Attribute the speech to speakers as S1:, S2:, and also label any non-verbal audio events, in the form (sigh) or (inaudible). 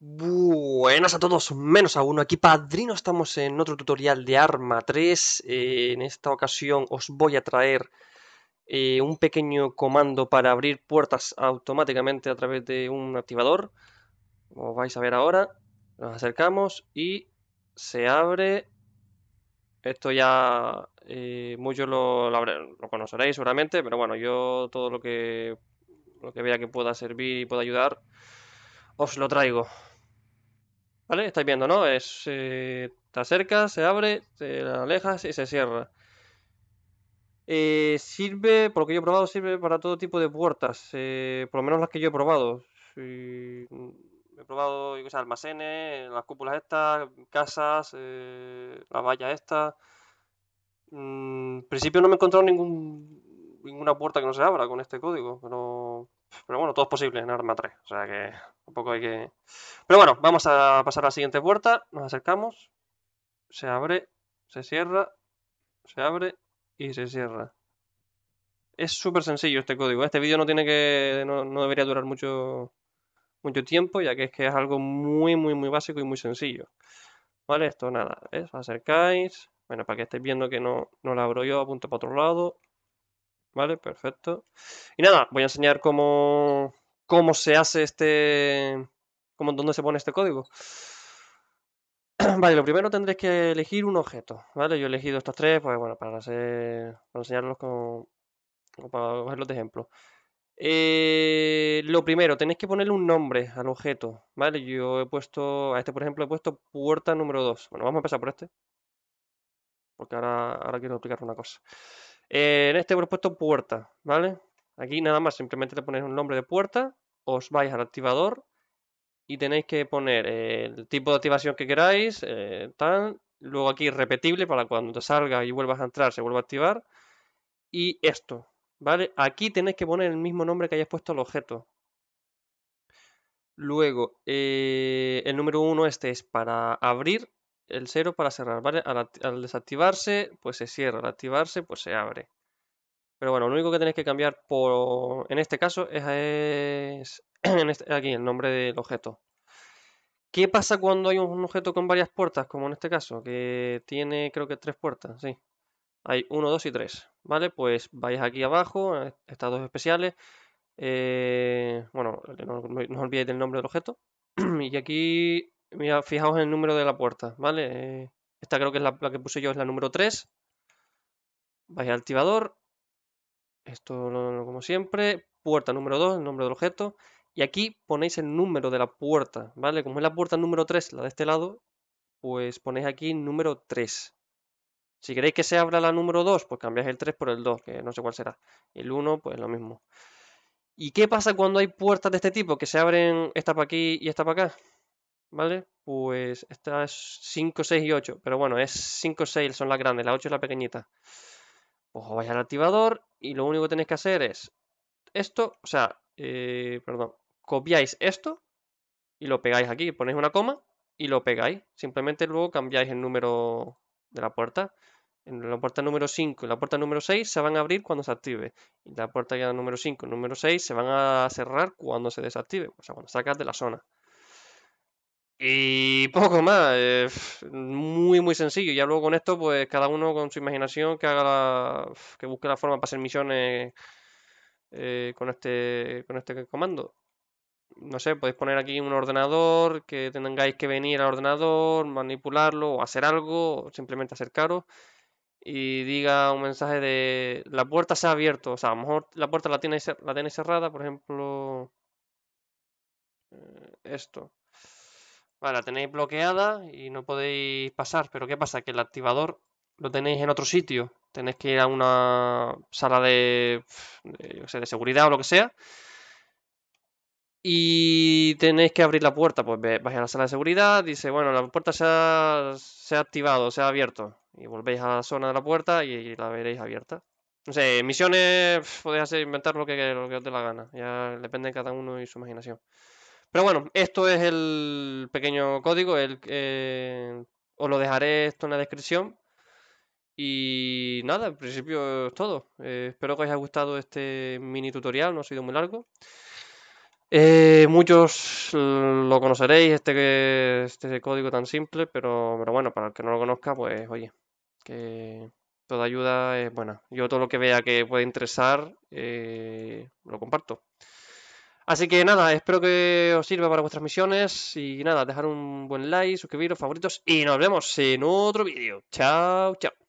S1: Buenas a todos, menos a uno. Aquí Padrino estamos en otro tutorial de Arma 3. Eh, en esta ocasión os voy a traer eh, un pequeño comando para abrir puertas automáticamente a través de un activador. Como vais a ver ahora, nos acercamos y se abre. Esto ya eh, muchos lo, lo, conoceréis seguramente, pero bueno, yo todo lo que, lo que vea que pueda servir y pueda ayudar, os lo traigo. ¿Vale? Estáis viendo, ¿no? Es, eh, te acercas, se abre, te alejas y se cierra. Eh, sirve, por lo que yo he probado, sirve para todo tipo de puertas, eh, por lo menos las que yo he probado. he probado almacenes, las cúpulas estas, casas, eh, la valla esta. Mm, en principio no me he encontrado ninguna puerta que no se abra con este código, pero pero bueno, todo es posible en Arma 3. O sea que un poco hay que. Pero bueno, vamos a pasar a la siguiente puerta. Nos acercamos. Se abre, se cierra, se abre y se cierra. Es súper sencillo este código. Este vídeo no tiene que. No, debería durar mucho. mucho tiempo, ya que es que es algo muy, muy, muy básico y muy sencillo. Vale, esto nada. ¿ves? Acercáis. Bueno, para que estéis viendo que no, no la abro yo, apunto para otro lado. Vale, perfecto. Y nada, voy a enseñar cómo, cómo se hace este... Cómo, dónde se pone este código. (clears throat) Vale, lo primero tendréis que elegir un objeto, ¿vale? Yo he elegido estos tres, pues bueno, para, enseñarlos como para cogerlos de ejemplo. Eh, lo primero, tenéis que ponerle un nombre al objeto, ¿vale? Yo he puesto, a este por ejemplo, he puesto puerta número 2. Bueno, vamos a empezar por este, porque ahora, ahora quiero explicar una cosa. Eh, en este hemos puesto puerta, ¿vale? Aquí nada más, simplemente le ponéis un nombre de puerta, os vais al activador y tenéis que poner eh, el tipo de activación que queráis, eh, tal. Luego aquí repetible para cuando te salga y vuelvas a entrar se vuelva a activar. Y esto, ¿vale? Aquí tenéis que poner el mismo nombre que hayáis puesto al objeto. Luego, el número uno este es para abrir el cero para cerrar, ¿vale? Al, desactivarse, pues se cierra, al activarse, pues se abre. Pero bueno, lo único que tenéis que cambiar por, en este caso es, (clears throat) este, aquí el nombre del objeto. ¿Qué pasa cuando hay un objeto con varias puertas, como en este caso, que tiene creo que tres puertas? Sí. Hay 1, 2 y 3, ¿vale? Pues vais aquí abajo, estados especiales. Eh, bueno, no, no olvidéis el nombre del objeto. (clears throat) y aquí Mira, fijaos en el número de la puerta, ¿vale? Eh, esta creo que es la, que puse yo, es la número 3. Vais al activador. Esto como siempre. Puerta número 2, el nombre del objeto. Y aquí ponéis el número de la puerta, ¿vale? Como es la puerta número 3, la de este lado, pues ponéis aquí número 3. Si queréis que se abra la número 2, pues cambiáis el 3 por el 2, que no sé cuál será. El 1, pues lo mismo. ¿Y qué pasa cuando hay puertas de este tipo que se abren esta para aquí y esta para acá? ¿vale? Pues esta es 5, 6 y 8, pero bueno, es 5, 6 son las grandes, la 8 es la pequeñita. Pues vais al activador y lo único que tenéis que hacer es esto, o sea, eh, perdón, copiáis esto y lo pegáis aquí, ponéis una coma y lo pegáis. Simplemente luego cambiáis el número de la puerta. En la puerta número 5 y la puerta número 6 se van a abrir cuando se active. Y la puerta ya número 5 y número 6 se van a cerrar cuando se desactive, o sea, cuando sacas de la zona. Y poco más, muy muy sencillo. Ya luego con esto, pues cada uno con su imaginación que haga la, que busque la forma para hacer misiones eh, con este con este comando. No sé, podéis poner aquí un ordenador, que tengáis que venir al ordenador, manipularlo, o hacer algo, simplemente acercaros. Y diga un mensaje de la puerta se ha abierto. O sea, a lo mejor la puerta la tiene la tiene cerrada, por ejemplo. Eh, esto Vale, la tenéis bloqueada y no podéis pasar. Pero ¿qué pasa? Que el activador lo tenéis en otro sitio. Tenéis que ir a una sala de, seguridad o lo que sea. Y tenéis que abrir la puerta. Pues vais a la sala de seguridad, dice, bueno, la puerta se ha, activado, se ha abierto. Y volvéis a la zona de la puerta y la veréis abierta. No sé, misiones, podéis hacer, inventar lo que, lo que os dé la gana. Ya depende de cada uno y su imaginación. Pero bueno, esto es el pequeño código. Eh, os lo dejaré esto en la descripción. Y nada, en principio es todo. Eh, espero que os haya gustado este mini tutorial, no ha sido muy largo. Eh, muchos lo conoceréis, este, este código tan simple, pero, bueno, para el que no lo conozca, pues oye, que toda ayuda es buena. Yo todo lo que vea que puede interesar, lo comparto. Así que nada, espero que os sirva para vuestras misiones y nada, dejar un buen like, suscribiros, favoritos y nos vemos en otro vídeo. Chao, chao.